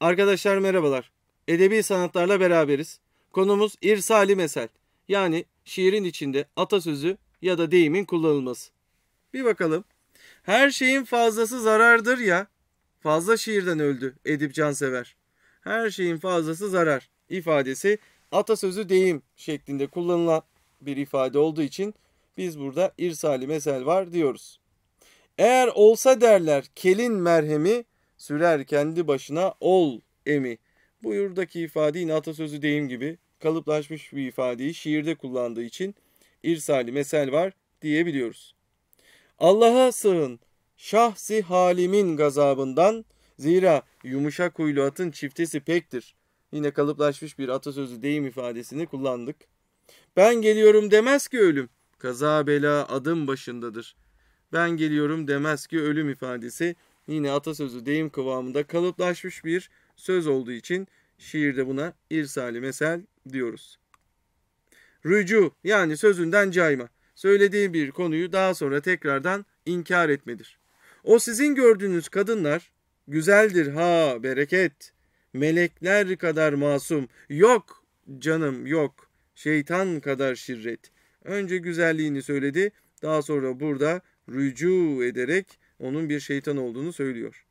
Arkadaşlar merhabalar. Edebi sanatlarla beraberiz. Konumuz irsali mesel. Yani şiirin içinde atasözü ya da deyimin kullanılması. Bir bakalım. Her şeyin fazlası zarardır ya. Fazla şiirden öldü Edip Cansever. Her şeyin fazlası zarar ifadesi atasözü deyim şeklinde kullanılan bir ifade olduğu için biz burada irsali mesel var diyoruz. Eğer olsa derler kelin merhemi sürer kendi başına ol emi. Bu yurdaki ifade yine atasözü deyim gibi kalıplaşmış bir ifadeyi şiirde kullandığı için irsali mesel var diyebiliyoruz. Allah'a sığın şahsi halimin gazabından zira yumuşak huylu atın çiftesi pektir. Yine kalıplaşmış bir atasözü deyim ifadesini kullandık. Ben geliyorum demez ki ölüm. Kaza bela adım başındadır. Ben geliyorum demez ki ölüm ifadesi yine atasözü deyim kıvamında kalıplaşmış bir söz olduğu için şiirde buna irsali mesel diyoruz. Rücu yani sözünden cayma. Söylediği bir konuyu daha sonra tekrardan inkar etmedir. O sizin gördüğünüz kadınlar güzeldir ha bereket. Melekler kadar masum. Yok canım yok. Şeytan kadar şirret. Önce güzelliğini söyledi. Daha sonra burada rücu ederek onun bir şeytan olduğunu söylüyor.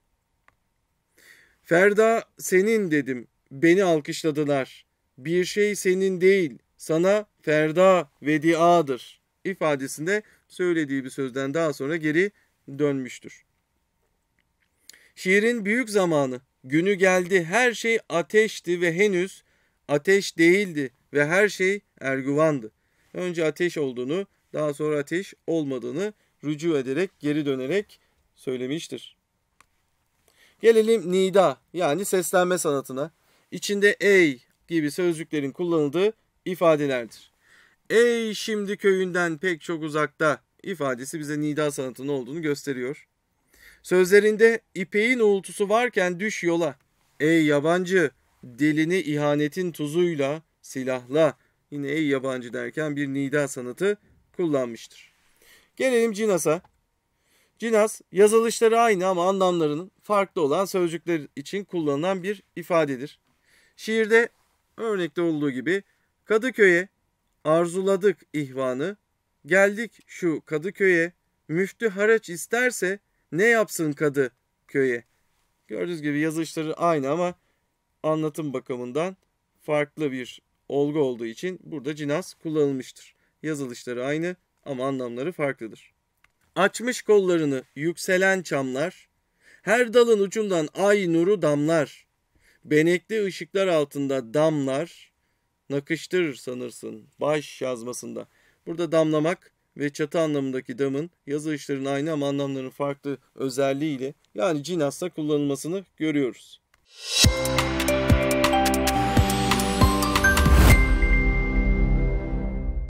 Ferda senin dedim, beni alkışladılar. Bir şey senin değil, sana Ferda vediadır ifadesinde söylediği bir sözden daha sonra geri dönmüştür. Şiirin büyük zamanı, günü geldi her şey ateşti ve henüz ateş değildi ve her şey erguvandı. Önce ateş olduğunu, daha sonra ateş olmadığını rücu ederek, geri dönerek söylemiştir. Gelelim nida yani seslenme sanatına. İçinde ey gibi sözcüklerin kullanıldığı ifadelerdir. Ey şimdi köyünden pek çok uzakta ifadesi bize nida sanatının olduğunu gösteriyor. Sözlerinde ipeğin uğultusu varken düş yola. Ey yabancı delini ihanetin tuzuyla, silahla yine ey yabancı derken bir nida sanatı kullanmıştır. Gelelim Cinas'a. Cinaz yazılışları aynı ama anlamlarının farklı olan sözcükler için kullanılan bir ifadedir. Şiirde örnekte olduğu gibi Kadıköy'e arzuladık ihvanı, geldik şu Kadıköy'e, müftü haraç isterse ne yapsın kadıköye". köye? Gördüğünüz gibi yazılışları aynı ama anlatım bakımından farklı bir olgu olduğu için burada cinaz kullanılmıştır. Yazılışları aynı ama anlamları farklıdır. Açmış kollarını yükselen çamlar, her dalın ucundan ay nuru damlar, benekli ışıklar altında damlar, nakıştır sanırsın baş yazmasında. Burada damlamak ve çatı anlamındaki damın yazı işlerin aynı ama anlamlarının farklı özelliğiyle yani cinasta kullanılmasını görüyoruz. Müzik